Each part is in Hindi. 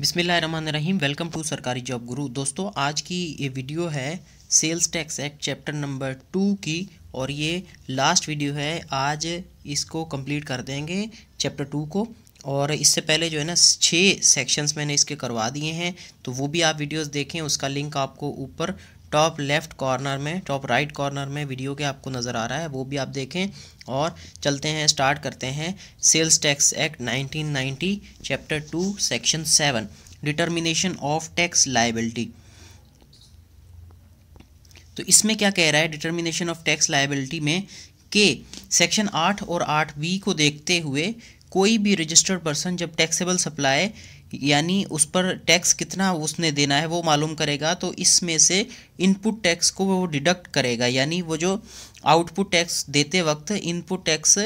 बिसमीम वेलकम टू सरकारी जॉब गुरु दोस्तों आज की ये वीडियो है sales tax act chapter number two की और ये लास्ट वीडियो है आज इसको कंप्लीट कर देंगे चैप्टर टू को और इससे पहले जो है ना छः सेक्शंस मैंने इसके करवा दिए हैं तो वो भी आप वीडियोस देखें उसका लिंक आपको ऊपर टॉप लेफ्ट कॉर्नर में टॉप राइट कॉर्नर में वीडियो के आपको नज़र आ रहा है वो भी आप देखें और चलते हैं स्टार्ट करते हैं sales tax act 1990 chapter two section seven determination of tax liability तो इसमें क्या कह रहा है डिटर्मिनेशन ऑफ टैक्स लाइबिलिटी में के सेक्शन आठ और आठ बी को देखते हुए कोई भी रजिस्टर्ड पर्सन जब टैक्सेबल सप्लाई यानी उस पर टैक्स कितना उसने देना है वो मालूम करेगा तो इसमें से इनपुट टैक्स को वो डिडक्ट करेगा यानी वो जो आउटपुट टैक्स देते वक्त इनपुट टैक्स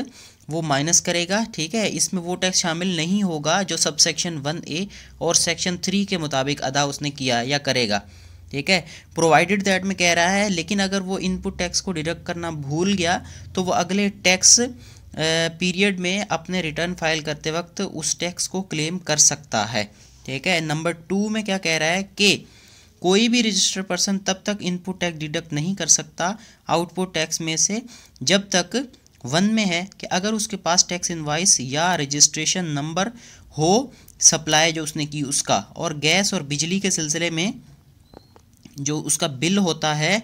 वो माइनस करेगा ठीक है इसमें वो टैक्स शामिल नहीं होगा जो सब सेक्शन वन ए और सेक्शन थ्री के मुताबिक अदा उसने किया या करेगा ठीक है प्रोवाइडेड दैट में कह रहा है लेकिन अगर वो इनपुट टैक्स को डिडक्ट करना भूल गया तो वो अगले टैक्स पीरियड में अपने रिटर्न फाइल करते वक्त उस टैक्स को क्लेम कर सकता है ठीक है नंबर टू में क्या कह रहा है कि कोई भी रजिस्टर्ड पर्सन तब तक इनपुट टैक्स डिडक्ट नहीं कर सकता आउटपुट टैक्स में से जब तक वन में है कि अगर उसके पास टैक्स इनवाइस या रजिस्ट्रेशन नंबर हो सप्लाई जो उसने की उसका और गैस और बिजली के सिलसिले में जो उसका बिल होता है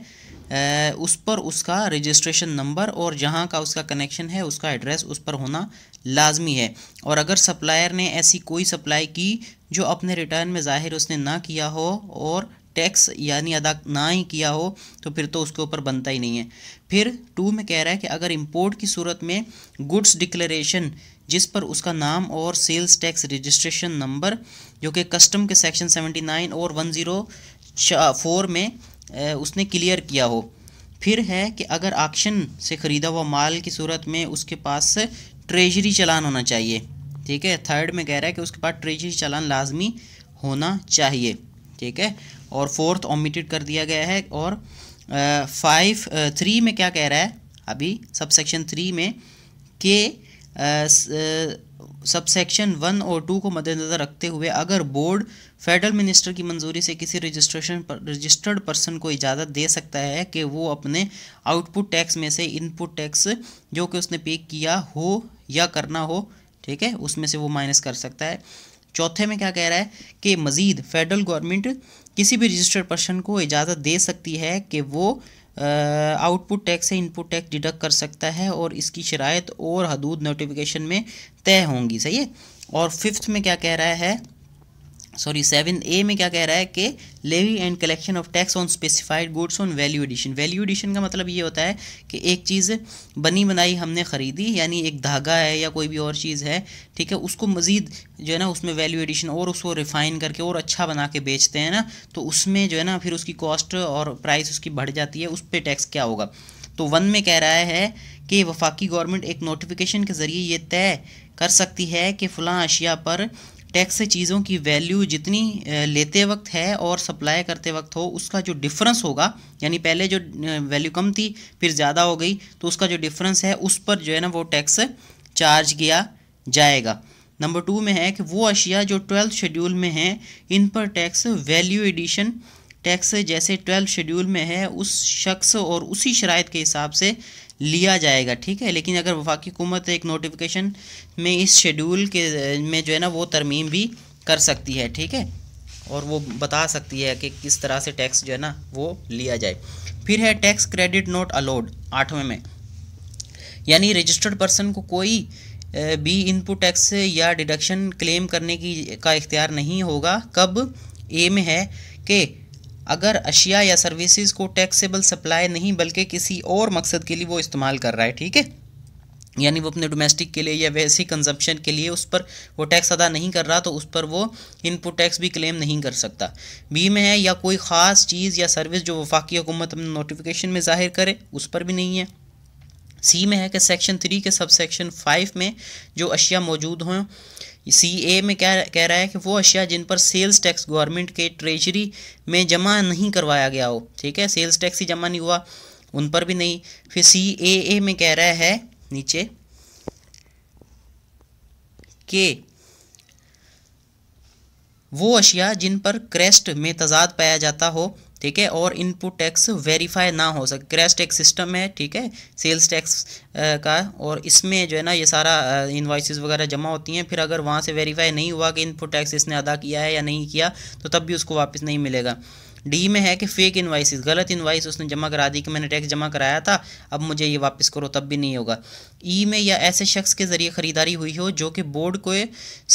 उस पर उसका रजिस्ट्रेशन नंबर और जहाँ का उसका कनेक्शन है उसका एड्रेस उस पर होना लाजमी है और अगर सप्लायर ने ऐसी कोई सप्लाई की जो अपने रिटर्न में ज़ाहिर उसने ना किया हो और टैक्स यानी अदा ना ही किया हो तो फिर तो उसके ऊपर बनता ही नहीं है फिर टू में कह रहा है कि अगर इम्पोर्ट की सूरत में गुड्स डिक्लेरेशन जिस पर उसका नाम और सेल्स टैक्स रजिस्ट्रेशन नंबर जो कि कस्टम के सेक्शन 79 और 104 में उसने क्लियर किया हो फिर है कि अगर ऑक्शन से ख़रीदा हुआ माल की सूरत में उसके पास ट्रेजरी चलान होना चाहिए ठीक है थर्ड में कह रहा है कि उसके पास ट्रेजरी चलान लाजमी होना चाहिए ठीक है और फोर्थ ओमिटेड कर दिया गया है और फाइव थ्री में क्या कह रहा है अभी सब सेक्शन थ्री में के सबसेक्शन वन और टू को मद्देनज़र रखते हुए अगर बोर्ड फेडरल मिनिस्टर की मंजूरी से किसी रजिस्ट्रेशन पर रजिस्टर्ड पर्सन को इजाज़त दे सकता है कि वो अपने आउटपुट टैक्स में से इनपुट टैक्स जो कि उसने पे किया हो या करना हो ठीक है उसमें से वो माइनस कर सकता है चौथे में क्या कह रहा है कि मज़ीद फेडरल गवर्नमेंट किसी भी रजिस्टर्ड पर्सन को इजाज़त दे सकती है कि वो आउटपुट टैक्स से इनपुट टैक्स डिडक्ट कर सकता है और इसकी शरात और हदूद नोटिफिकेशन में तय होंगी सही है और फिफ्थ में क्या कह रहा है सॉरी सेवन ए में क्या कह रहा है कि levy and collection of tax on specified goods on value addition value addition का मतलब ये होता है कि एक चीज़ बनी बनाई हमने ख़रीदी यानी एक धागा है या कोई भी और चीज़ है ठीक है उसको मज़ीद जो है ना उसमें वैल्यू एडिशन और उसको रिफ़ाइन करके और अच्छा बना के बेचते हैं ना तो उसमें जो है ना फिर उसकी कॉस्ट और प्राइस उसकी बढ़ जाती है उस पर टैक्स क्या होगा तो वन में कह रहा है कि वफाकी गवर्नमेंट एक नोटिफिकेशन के ज़रिए ये तय कर सकती है कि फ़लाँ अशिया पर टैक्स से चीज़ों की वैल्यू जितनी लेते वक्त है और सप्लाई करते वक्त हो उसका जो डिफरेंस होगा यानी पहले जो वैल्यू कम थी फिर ज़्यादा हो गई तो उसका जो डिफरेंस है उस पर जो है ना वो टैक्स चार्ज किया जाएगा नंबर टू में है कि वो अशिया जो ट्वेल्थ शेड्यूल में हैं इन पर टैक्स वैल्यू एडिशन टैक्स जैसे ट्वेल्थ शेड्यूल में है उस शख्स और उसी शराइ के हिसाब से लिया जाएगा ठीक है लेकिन अगर वफाकी हुकूमत एक नोटिफिकेशन में इस शेड्यूल के में जो है ना वो तरमीम भी कर सकती है ठीक है और वो बता सकती है कि किस तरह से टैक्स जो है ना वो लिया जाए फिर है टैक्स क्रेडिट नोट अलाउड आठवें में यानी रजिस्टर्ड पर्सन को कोई भी इनपुट टैक्स या डिडक्शन क्लेम करने की का इख्तियार नहीं होगा कब एम है कि अगर अशिया या सर्विसेज को टैक्सेबल सप्लाई नहीं बल्कि किसी और मकसद के लिए वो इस्तेमाल कर रहा है ठीक है यानी वो अपने डोमेस्टिक के लिए या वैसे कंजप्शन के लिए उस पर वो टैक्स अदा नहीं कर रहा तो उस पर वो इनपुट टैक्स भी क्लेम नहीं कर सकता बी में है या कोई ख़ास चीज़ या सर्विस जो वफाकी हुकूमत अपने नोटिफिकेशन में जाहिर करे उस पर भी नहीं है सी में है कि सेक्शन थ्री के सब सेक्शन फाइव में जो अशिया मौजूद हों सी ए में क्या कह रहा है कि वो अशिया जिन पर सेल्स टैक्स गवर्नमेंट के ट्रेजरी में जमा नहीं करवाया गया हो ठीक है सेल्स टैक्स ही जमा नहीं हुआ उन पर भी नहीं फिर सी ए ए में कह रहा है नीचे के वो अशिया जिन पर क्रेस्ट में तजाद पाया जाता हो ठीक है और इनपुट टैक्स वेरीफाई ना हो सके क्रैश टैक्स सिस्टम है ठीक है सेल्स टैक्स का और इसमें जो है ना ये सारा इन्वाइसिस वगैरह जमा होती हैं फिर अगर वहाँ से वेरीफाई नहीं हुआ कि इनपुट टैक्स इसने अदा किया है या नहीं किया तो तब भी उसको वापस नहीं मिलेगा डी में है कि फेक इन्वाइस गलत इन्वाइस उसने जमा करा दी कि मैंने टैक्स जमा कराया था अब मुझे ये वापस करो तब भी नहीं होगा ई e में या ऐसे शख्स के ज़रिए ख़रीदारी हुई हो जो कि बोर्ड को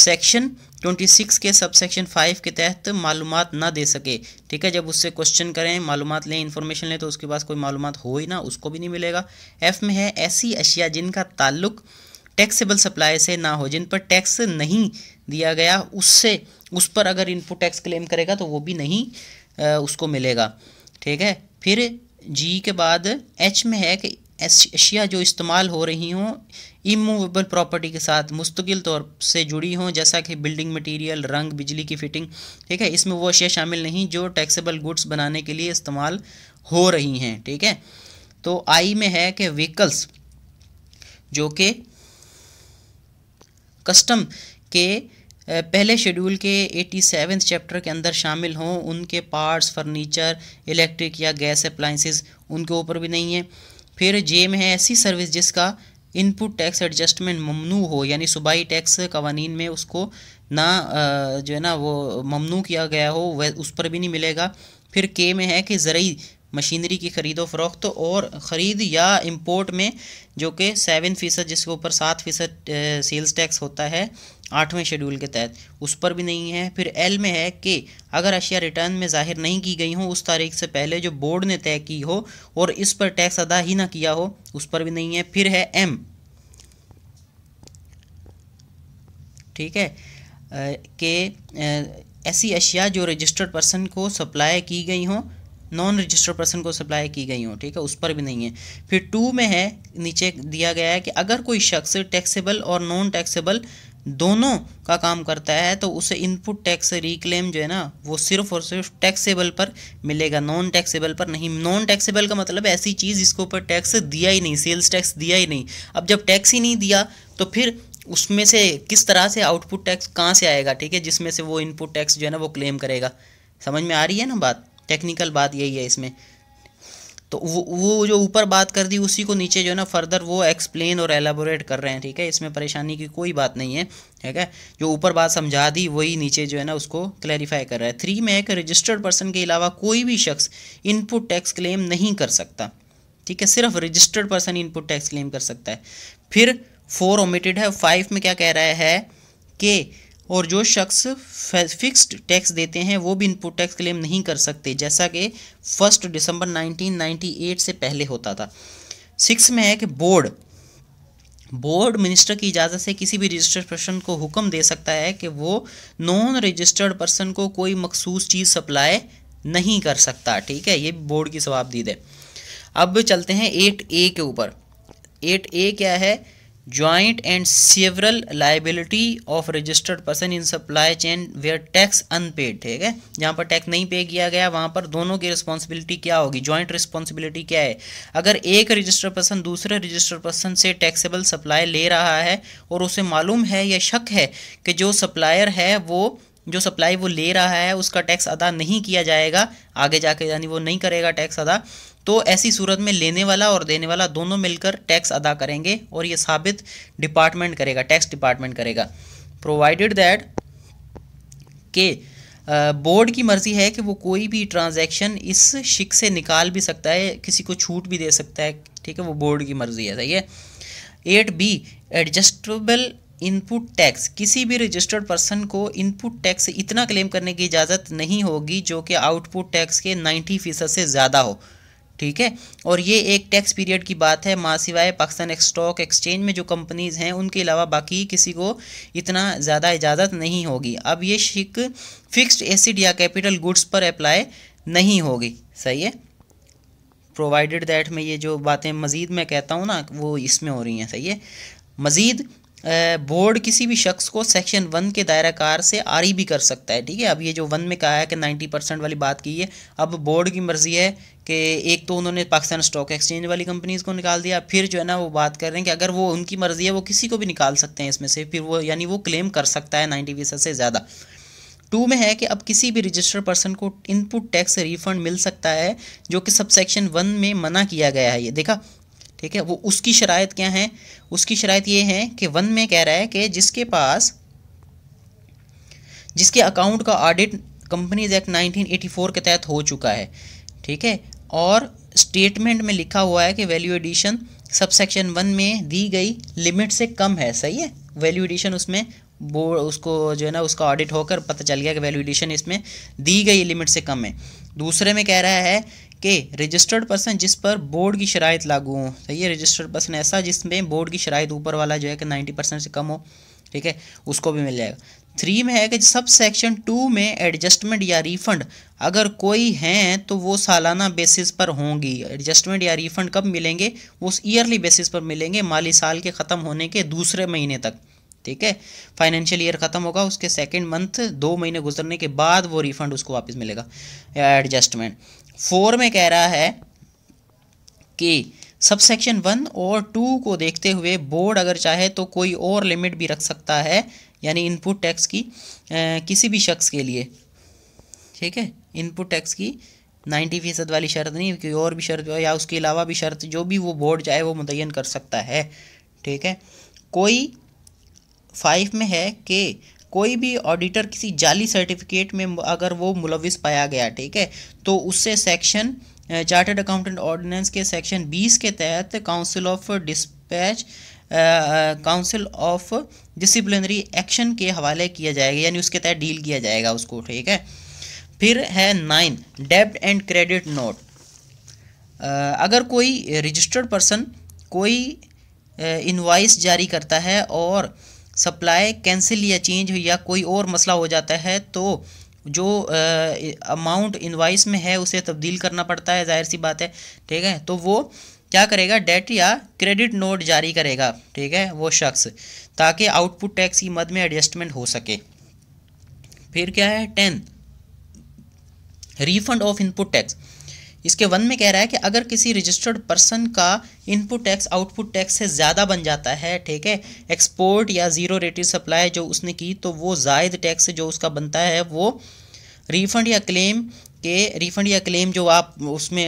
सेक्शन 26 के सब सेक्शन फाइव के तहत मालूम ना दे सके ठीक है जब उससे क्वेश्चन करें मालूम लें इन्फॉर्मेशन लें तो उसके पास कोई मालूम हो ही ना उसको भी नहीं मिलेगा एफ़ में है ऐसी अशिया जिनका ताल्लुक़ टैक्सेबल सप्लाई से ना हो जिन पर टैक्स नहीं दिया गया उससे उस पर अगर इनपुट टैक्स क्लेम करेगा तो वो भी नहीं उसको मिलेगा ठीक है फिर जी के बाद एच में है कि अशिया जो इस्तेमाल हो रही हों इमूवेबल प्रॉपर्टी के साथ मुस्तकिल तौर से जुड़ी हों जैसा कि बिल्डिंग मटेरियल रंग बिजली की फिटिंग ठीक है इसमें वो अशिया शामिल नहीं जो टैक्सेबल गुड्स बनाने के लिए इस्तेमाल हो रही हैं ठीक है तो आई में है कि व्हीकल्स जो कि कस्टम के पहले शेड्यूल के एटी सेवन चैप्टर के अंदर शामिल हों उनके पार्ट्स फर्नीचर इलेक्ट्रिक या गैस अप्लाइंसेस उनके ऊपर भी नहीं है फिर जे में है ऐसी सर्विस जिसका इनपुट टैक्स एडजस्टमेंट ममनू हो यानी सूबाई टैक्स कवानीन में उसको ना जो है ना वो ममनू किया गया हो वह उस पर भी नहीं मिलेगा फिर के में है कि ज़रूरी मशीनरी की ख़रीदो फरोख्त और ख़रीद या इम्पोर्ट में जो कि सेवन फ़ीसद जिसके ऊपर सात फ़ीसद सेल्स टैक्स होता है आठवें शेड्यूल के तहत उस पर भी नहीं है फिर एल में है कि अगर अशिया रिटर्न में जाहिर नहीं की गई हो उस तारीख से पहले जो बोर्ड ने तय की हो और इस पर टैक्स अदा ही ना किया हो उस पर भी नहीं है फिर है एम ठीक है कि ऐसी अशिया जो रजिस्टर्ड पर्सन को सप्लाई की गई हों नॉन रजिस्टर्ड पर्सन को सप्लाई की गई हो ठीक है उस पर भी नहीं है फिर टू में है नीचे दिया गया है कि अगर कोई शख्स टैक्सेबल और नॉन टैक्सेबल दोनों का काम करता है तो उसे इनपुट टैक्स रिक्लेम जो है ना वो सिर्फ और सिर्फ टैक्सेबल पर मिलेगा नॉन टैक्सेबल पर नहीं नॉन टैक्सेबल का मतलब ऐसी चीज़ जिसके ऊपर टैक्स दिया ही नहीं सेल्स टैक्स दिया ही नहीं अब जब टैक्स ही नहीं दिया तो फिर उसमें से किस तरह से आउटपुट टैक्स कहाँ से आएगा ठीक है जिसमें से वो इनपुट टैक्स जो है ना वो क्लेम करेगा समझ में आ रही है ना बात टेक्निकल बात यही है इसमें तो वो वो जो ऊपर बात कर दी उसी को नीचे जो है ना फर्दर वो एक्सप्लेन और एलाबोरेट कर रहे हैं ठीक है इसमें परेशानी की कोई बात नहीं है ठीक है जो ऊपर बात समझा दी वही नीचे जो है ना उसको क्लैरिफाई कर रहा है थ्री में एक रजिस्टर्ड पर्सन के अलावा कोई भी शख्स इनपुट टैक्स क्लेम नहीं कर सकता ठीक है सिर्फ registered person input tax claim कर सकता है फिर फोर ओमिटेड है फाइव में क्या कह रहा है कि और जो शख्स फिक्स्ड टैक्स देते हैं वो भी इनपुट टैक्स क्लेम नहीं कर सकते जैसा कि फर्स्ट दिसंबर 1998 से पहले होता था सिक्स में है कि बोर्ड बोर्ड मिनिस्टर की इजाज़त से किसी भी रजिस्टर्ड पर्सन को हुक्म दे सकता है कि वो नॉन रजिस्टर्ड पर्सन को कोई मखसूस चीज़ सप्लाई नहीं कर सकता ठीक है ये बोर्ड की जवाबदीद है अब चलते हैं एट ए के ऊपर एट ए क्या है joint and several liability of registered person in supply chain where tax unpaid ठीक है जहाँ पर टैक्स नहीं पे किया गया वहाँ पर दोनों की रिस्पॉन्सिबिलिटी क्या होगी ज्वाइंट रिस्पॉन्सिबिलिटी क्या है अगर एक रजिस्टर्ड पर्सन दूसरे रजिस्टर्ड पर्सन से टैक्सेबल सप्लाई ले रहा है और उसे मालूम है या शक है कि जो सप्लायर है वो जो सप्लाई वो ले रहा है उसका टैक्स अदा नहीं किया जाएगा आगे जाके यानी वो नहीं करेगा टैक्स अदा तो ऐसी सूरत में लेने वाला और देने वाला दोनों मिलकर टैक्स अदा करेंगे और ये साबित डिपार्टमेंट करेगा टैक्स डिपार्टमेंट करेगा प्रोवाइडेड दैट के बोर्ड की मर्ज़ी है कि वो कोई भी ट्रांजैक्शन इस शिक से निकाल भी सकता है किसी को छूट भी दे सकता है ठीक है वो बोर्ड की मर्ज़ी है सही है eight B adjustable input tax किसी भी रजिस्टर्ड पर्सन को इनपुट टैक्स इतना क्लेम करने की इजाज़त नहीं होगी जो कि आउटपुट टैक्स के 90 फीसद से ज़्यादा हो ठीक है और ये एक टैक्स पीरियड की बात है माँ सिवाय पाकिस्तान स्टॉक एक्सचेंज में जो कंपनीज़ हैं उनके अलावा बाकी किसी को इतना ज़्यादा इजाज़त नहीं होगी अब ये शिक फिक्स्ड एसिड या कैपिटल गुड्स पर अप्लाई नहीं होगी सही है प्रोवाइडेड दैट में ये जो बातें मज़ीद मैं कहता हूँ ना वो इसमें हो रही हैं सही है मज़ीद बोर्ड किसी भी शख्स को सेक्शन वन के दायरा कार से आरी भी कर सकता है ठीक है अब ये जो वन में कहा है कि नाइन्टी परसेंट वाली बात की है अब बोर्ड की मर्ज़ी है कि एक तो उन्होंने पाकिस्तान स्टॉक एक्सचेंज वाली कंपनीज़ को निकाल दिया फिर जो है ना वो बात कर रहे हैं कि अगर वो उनकी मर्ज़ी है वो किसी को भी निकाल सकते हैं इसमें से फिर वो यानी वो क्लेम कर सकता है नाइन्टी फीसद से ज़्यादा टू में है कि अब किसी भी रजिस्टर्ड पर्सन को इनपुट टैक्स रिफंड मिल सकता है जो कि सबसेक्शन वन में मना किया गया है ये देखा ठीक है वो उसकी शराय क्या है उसकी शराय ये है कि वन में कह रहा है कि जिसके पास जिसके अकाउंट का ऑडिट कंपनीज एक्ट 1984 के तहत हो चुका है ठीक है और स्टेटमेंट में लिखा हुआ है कि वैल्यू एडिशन सबसेक्शन वन में दी गई लिमिट से कम है सही है वैल्यू एडिशन उसमें बोर्ड उसको जो है ना उसका ऑडिट होकर पता चल गया कि वैल्यू एडिशन इसमें दी गई लिमिट से कम है दूसरे में कह रहा है कि रजिस्टर्ड पर्सन जिस पर बोर्ड की शराइ लागू हो सही है रजिस्टर्ड पर्सन ऐसा जिसमें बोर्ड की शराइ ऊपर वाला जो है कि नाइन्टी परसेंट से कम हो ठीक है उसको भी मिल जाएगा थ्री में है कि सब सेक्शन टू में एडजस्टमेंट या रिफंड अगर कोई हैं तो वो सालाना बेसिस पर होंगी एडजस्टमेंट या रिफंड कब मिलेंगे वो ईयरली बेसिस पर मिलेंगे माली साल के ख़त्म होने के दूसरे महीने तक ठीक है फाइनेंशियल ईयर ख़त्म होगा उसके सेकेंड मंथ दो महीने गुजरने के बाद वो रिफंड उसको वापस मिलेगा एडजस्टमेंट फोर में कह रहा है कि सब सेक्शन वन और टू को देखते हुए बोर्ड अगर चाहे तो कोई और लिमिट भी रख सकता है यानी इनपुट टैक्स की आ, किसी भी शख्स के लिए ठीक है इनपुट टैक्स की नाइन्टी फीसद वाली शर्त नहीं कोई और भी शर्त या उसके अलावा भी शर्त जो भी वो बोर्ड चाहे वो मुतयन कर सकता है ठीक है कोई फाइव में है कि कोई भी ऑडिटर किसी जाली सर्टिफिकेट में अगर वो मुलविस पाया गया ठीक है तो उससे सेक्शन चार्टर्ड अकाउंटेंट ऑर्डिनेंस के सेक्शन बीस के तहत council of dispatch council of disciplinary action के हवाले किया जाएगा यानी उसके तहत डील किया जाएगा उसको ठीक है फिर है नाइन डेब्ट एंड क्रेडिट नोट अगर कोई रजिस्टर्ड पर्सन कोई इनवाइस जारी करता है और सप्लाई कैंसिल या चेंज या कोई और मसला हो जाता है तो जो अमाउंट इनवाइस में है उसे तब्दील करना पड़ता है जाहिर सी बात है ठीक है तो वो क्या करेगा डेट या क्रेडिट नोट जारी करेगा ठीक है वो शख्स ताकि आउटपुट टैक्स की मद में एडजस्टमेंट हो सके फिर क्या है ten refund of input tax इसके वन में कह रहा है कि अगर किसी रजिस्टर्ड पर्सन का इनपुट टैक्स आउटपुट टैक्स से ज़्यादा बन जाता है ठीक है एक्सपोर्ट या ज़ीरो रेटेड सप्लाई जो उसने की तो वो जायद टैक्स जो उसका बनता है वो रिफंड या क्लेम के रिफंड या क्लेम जो आप उसमें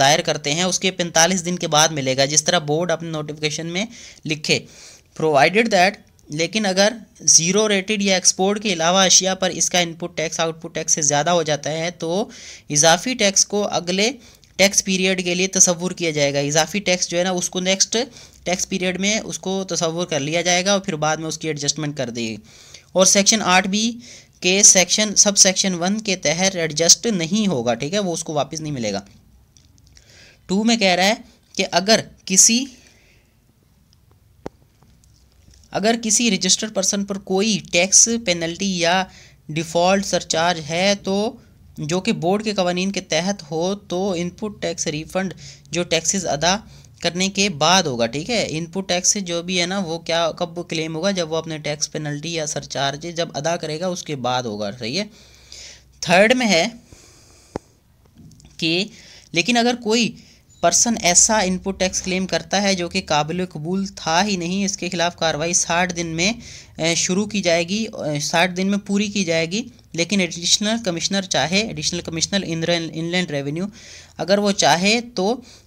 दायर करते हैं उसके 45 दिन के बाद मिलेगा जिस तरह बोर्ड अपने नोटिफिकेशन में लिखे प्रोवाइडेड दैट लेकिन अगर ज़ीरो रेटेड या एक्सपोर्ट के अलावा अशिया पर इसका इनपुट टैक्स आउटपुट टैक्स से ज़्यादा हो जाता है तो इजाफी टैक्स को अगले टैक्स पीरियड के लिए तस्वूर किया जाएगा इजाफी टैक्स जो है ना उसको नेक्स्ट टैक्स पीरियड में उसको तस्वूर कर लिया जाएगा और फिर बाद में उसकी एडजस्टमेंट कर दी और सेक्शन आठ बी के सेक्शन सब सेक्शन वन के तहत एडजस्ट नहीं होगा ठीक है वो उसको वापस नहीं मिलेगा टू में कह रहा है कि अगर किसी अगर किसी रजिस्टर्ड पर्सन पर कोई टैक्स पेनल्टी या डिफ़ॉल्ट सरचार्ज है तो जो कि बोर्ड के कवानीन के तहत हो तो इनपुट टैक्स रिफंड जो टैक्सेस अदा करने के बाद होगा ठीक है इनपुट टैक्स जो भी है ना वो क्या कब क्लेम होगा जब वो अपने टैक्स पेनल्टी या सरचार्ज जब अदा करेगा उसके बाद होगा सही है थर्ड में है कि लेकिन अगर कोई पर्सन ऐसा इनपुट टैक्स क्लेम करता है जो कि काबिल कबूल था ही नहीं इसके खिलाफ कार्रवाई साठ दिन में शुरू की जाएगी साठ दिन में पूरी की जाएगी लेकिन एडिशनल कमिश्नर चाहे एडिशनल कमिश्नर इनलैंड रेवेन्यू अगर वो चाहे तो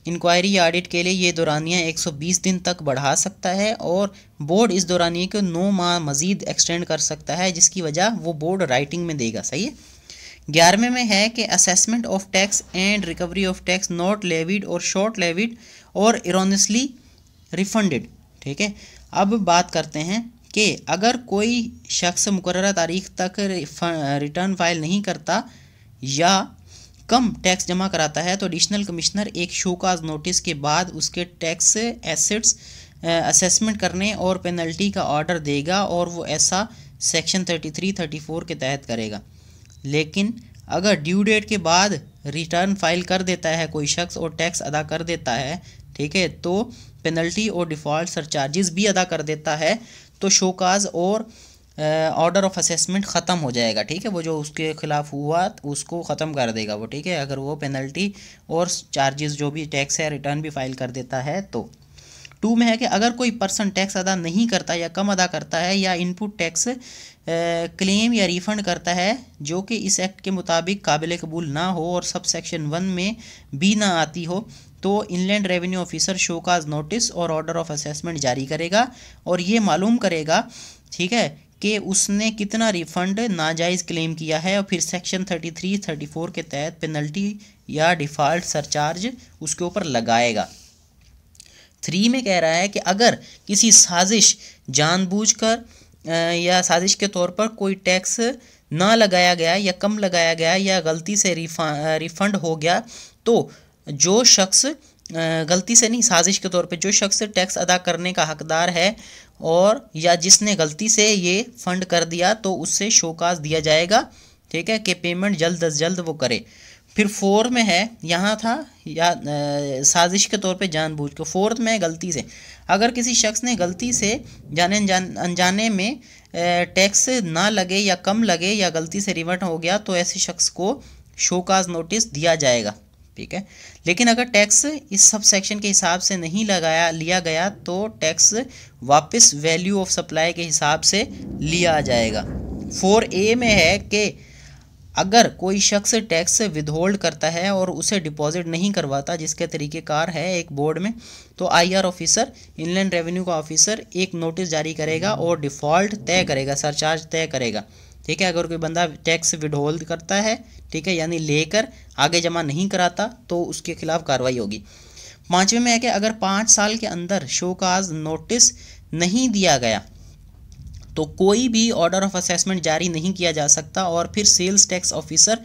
इंक्वायरी या ऑडिट के लिए ये दौरानिया 120 दिन तक बढ़ा सकता है और बोर्ड इस दौरानिए को नौ माह मज़ीद एक्सटेंड कर सकता है जिसकी वजह वो बोर्ड राइटिंग में देगा सही है ग्यारहवें में है कि assessment of tax and recovery of tax not levied और शॉर्ट लेविड और इरोनसली रिफंडेड ठीक है अब बात करते हैं कि अगर कोई शख्स मुकर तारीख तक रिटर्न फाइल नहीं करता या कम टैक्स जमा कराता है तो एडिशनल कमिश्नर एक शोकाज नोटिस के बाद उसके टैक्स एसेट्स असेसमेंट करने और पेनल्टी का ऑर्डर देगा और वो ऐसा सेक्शन 33 34 के तहत करेगा लेकिन अगर ड्यू डेट के बाद रिटर्न फाइल कर देता है कोई शख्स और टैक्स अदा कर देता है ठीक है तो पेनल्टी और डिफ़ॉल्ट सरचार्जेस भी अदा कर देता है तो शोकाज और ऑर्डर ऑफ असेसमेंट ख़त्म हो जाएगा ठीक है वो जो उसके खिलाफ हुआ उसको ख़त्म कर देगा वो ठीक है अगर वो पेनल्टी और चार्जेस जो भी टैक्स है रिटर्न भी फाइल कर देता है तो टू में है कि अगर कोई पर्सन टैक्स अदा नहीं करता या कम अदा करता है या इनपुट टैक्स क्लेम या रिफ़ंड करता है जो कि इस एक्ट के मुताबिक काबिल कबूल ना हो और सब सेक्शन वन में भी ना आती हो तो inland revenue officer show cause notice और ऑर्डर ऑफ असेसमेंट जारी करेगा और ये मालूम करेगा ठीक है कि उसने कितना रिफंड नाजायज़ क्लेम किया है और फिर section thirty three thirty four के तहत पेनल्टी या डिफ़ॉल्ट सरचार्ज उसके ऊपर लगाएगा थ्री में कह रहा है कि अगर किसी साजिश जानबूझकर या साजिश के तौर पर कोई टैक्स ना लगाया गया या कम लगाया गया या गलती से रिफंड हो गया तो जो शख्स गलती से नहीं साजिश के तौर पे जो शख्स टैक्स अदा करने का हकदार है और या जिसने गलती से ये फंड कर दिया तो उससे शोकाज दिया जाएगा ठीक है कि पेमेंट जल्द अज जल्द वो करे फिर फोर में है यहाँ था या आ, साजिश के तौर पे जानबूझ के फोर्थ में है गलती से अगर किसी शख्स ने गलती से जाने अनजान अनजाने में टैक्स ना लगे या कम लगे या गलती से रिवर्ट हो गया तो ऐसे शख्स को शोकाज नोटिस दिया जाएगा ठीक है लेकिन अगर टैक्स इस सब सेक्शन के हिसाब से नहीं लगाया लिया गया तो टैक्स वापस वैल्यू ऑफ सप्लाई के हिसाब से लिया जाएगा फोर ए में है कि अगर कोई शख्स टैक्स विदहोल्ड करता है और उसे डिपॉजिट नहीं करवाता जिसके तरीक़ेकार है एक बोर्ड में तो आईआर ऑफिसर इनलैंड रेवेन्यू का ऑफिसर एक नोटिस जारी करेगा और डिफ़ॉल्ट तय करेगा सरचार्ज तय करेगा ठीक है अगर कोई बंदा टैक्स विड्रॉल करता है ठीक है यानी लेकर आगे जमा नहीं कराता तो उसके खिलाफ कार्रवाई होगी पाँचवें में है कि अगर पाँच साल के अंदर शो काज नोटिस नहीं दिया गया तो कोई भी ऑर्डर ऑफ असेसमेंट जारी नहीं किया जा सकता और फिर सेल्स टैक्स ऑफिसर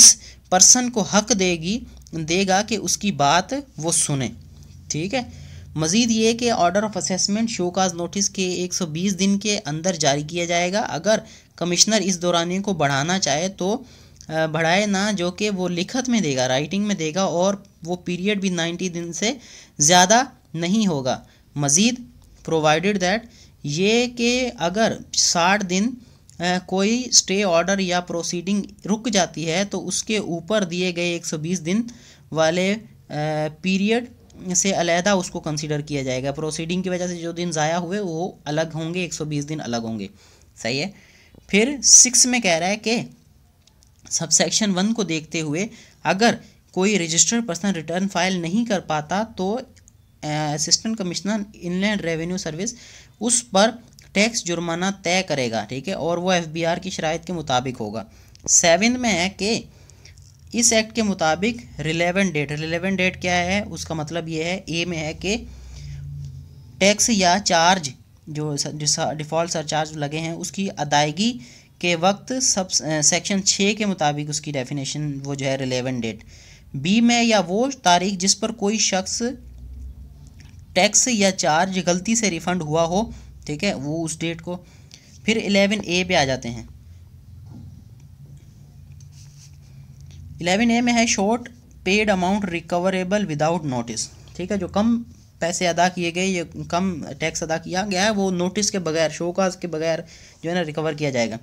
इस पर्सन को हक देगी देगा कि उसकी बात वो सुने ठीक है मज़ीद ये कि order of assessment show cause notice के 120 दिन के अंदर जारी किया जाएगा अगर कमिश्नर इस दौरानी को बढ़ाना चाहे तो बढ़ाए ना जो कि वो लिखत में देगा राइटिंग में देगा और वो पीरियड भी नाइन्टी दिन से ज़्यादा नहीं होगा मज़ीद प्रोवाइडेड दैट ये कि अगर साठ दिन कोई स्टे ऑर्डर या प्रोसीडिंग रुक जाती है तो उसके ऊपर दिए गए 120 दिन वाले पीरियड से अलहदा उसको कंसिडर किया जाएगा प्रोसीडिंग की वजह से जो दिन ज़ाया हुए वो अलग होंगे 120 दिन अलग होंगे सही है फिर सिक्स में कह रहा है कि सबसेक्शन वन को देखते हुए अगर कोई रजिस्टर्ड पर्सन रिटर्न फाइल नहीं कर पाता तो assistant commissioner inland revenue service उस पर टैक्स जुर्माना तय करेगा ठीक है और वो एफबीआर की शरात के मुताबिक होगा सेवन में है कि इस एक्ट के मुताबिक रिलेवेंट डेट रिलेवेंट डेट क्या है उसका मतलब ये है ए में है कि टैक्स या चार्ज जो डिफ़ॉल्ट सरचार्ज लगे हैं उसकी अदायगी के वक्त सब सेक्शन छः के मुताबिक उसकी डेफिनेशन वो जो है रिलेवेंट डेट बी में या वो तारीख जिस पर कोई शख्स टैक्स या चार्ज गलती से रिफ़ंड हुआ हो ठीक है वो उस डेट को फिर एलेवन ए पे आ जाते हैं एलेवन ए में है short paid amount recoverable without notice ठीक है जो कम पैसे अदा किए गए या कम टैक्स अदा किया गया है वो नोटिस के बगैर शोकाज के बगैर जो है ना रिकवर किया जाएगा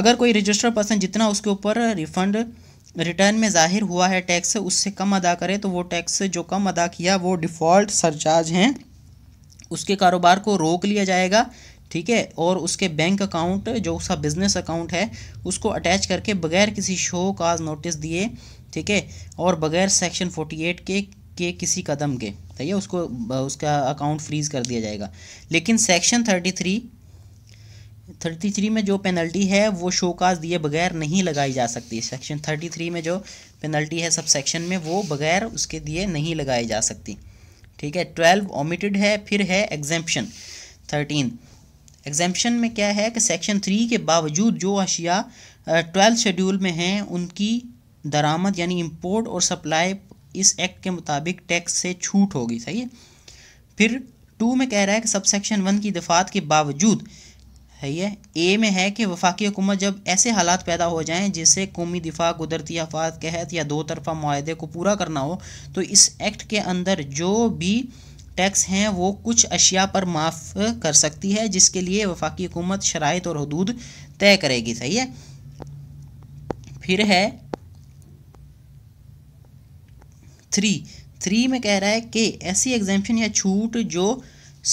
अगर कोई रजिस्टर्ड पर्सन जितना उसके ऊपर रिफंड रिटर्न में जाहिर हुआ है टैक्स उससे कम अदा करे तो वो टैक्स जो कम अदा किया वो डिफ़ॉल्ट सरचार्ज हैं उसके कारोबार को रोक लिया जाएगा ठीक है और उसके बैंक अकाउंट जो उसका बिजनेस अकाउंट है उसको अटैच करके बगैर किसी शो काज नोटिस दिए ठीक है और बगैर सेक्शन 48 के के किसी कदम के सही है उसको उसका अकाउंट फ्रीज़ कर दिया जाएगा लेकिन section thirty three thirty three में जो पेनल्टी है वो शोकाज दिए बगैर नहीं लगाई जा सकती सेक्शन थर्टी थ्री में जो पेनल्टी है सब सेक्शन में वो बगैर उसके दिए नहीं लगाई जा सकती ठीक है ट्वेल्व ओमिटेड है फिर है एग्जेपन थर्टीन एग्जेपन में क्या है कि सेक्शन थ्री के बावजूद जो अशिया ट्वेल्थ शेड्यूल में हैं उनकी दरामद यानी इम्पोर्ट और सप्लाई इस एक्ट के मुताबिक टैक्स से छूट होगी सही है फिर टू में कह रहा है कि सब सेक्शन वन की दफात के बावजूद है ये ए में है कि वफाकी हुकूमत जब ऐसे हालात पैदा हो जाएं जिससे कौमी दिफा कुदरती आफात कहत या दो तरफा माहे को पूरा करना हो तो इस एक्ट के अंदर जो भी टैक्स हैं वो कुछ अशिया पर माफ़ कर सकती है जिसके लिए वफाकी हुकूमत शराइ और हदूद तय करेगी सही है फिर है थ्री थ्री में कह रहा है कि ऐसी एग्जाम्पन या छूट जो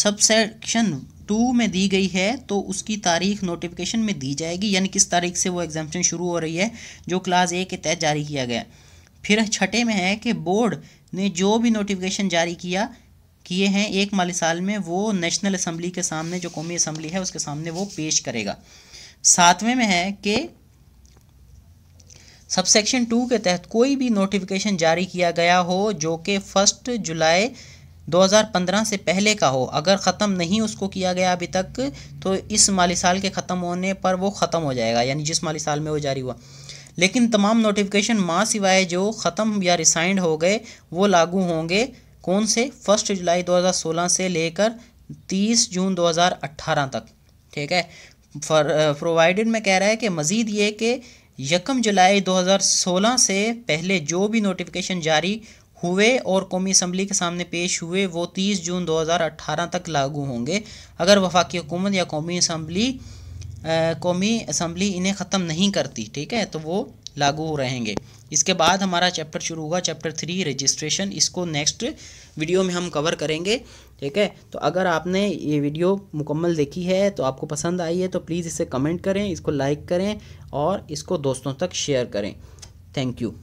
सबसेक्शन टू में दी गई है तो उसकी तारीख नोटिफिकेशन में दी जाएगी यानी किस तारीख से वो एग्जाम्पन शुरू हो रही है जो क्लास ए के तहत जारी किया गया फिर छठे में है कि बोर्ड ने जो भी नोटिफिकेशन जारी किया किए हैं एक माली साल में वो नेशनल असम्बली के सामने जो कौमी असम्बली है उसके सामने वो पेश करेगा सातवें में है कि सबसेक्शन टू के तहत कोई भी नोटिफिकेशन जारी किया गया हो जो कि फर्स्ट जुलाई 2015 से पहले का हो अगर ख़त्म नहीं उसको किया गया अभी तक तो इस माली साल के ख़त्म होने पर वो ख़त्म हो जाएगा यानी जिस माली साल में वो जारी हुआ लेकिन तमाम नोटिफिकेशन माँ सिवाय जो ख़त्म या रिसाइंड हो गए वो लागू होंगे कौन से फर्स्ट जुलाई 2016 से लेकर 30 जून 2018 तक ठीक है प्रोवाइडेड में कह रहा है कि मज़ीद ये कि यकम जुलाई 2016 से पहले जो भी नोटिफिकेशन जारी हुए और कौमी असम्बली के सामने पेश हुए वो 30 जून 2018 तक लागू होंगे अगर वफाकी हुकूमत या कौमी असम्बली कौमी असम्बली इन्हें ख़त्म नहीं करती ठीक है तो वो लागू रहेंगे इसके बाद हमारा चैप्टर शुरू होगा चैप्टर थ्री रजिस्ट्रेशन इसको नेक्स्ट वीडियो में हम कवर करेंगे ठीक है तो अगर आपने ये वीडियो मुकम्मल देखी है तो आपको पसंद आई है तो प्लीज़ इसे कमेंट करें इसको लाइक करें और इसको दोस्तों तक शेयर करें थैंक यू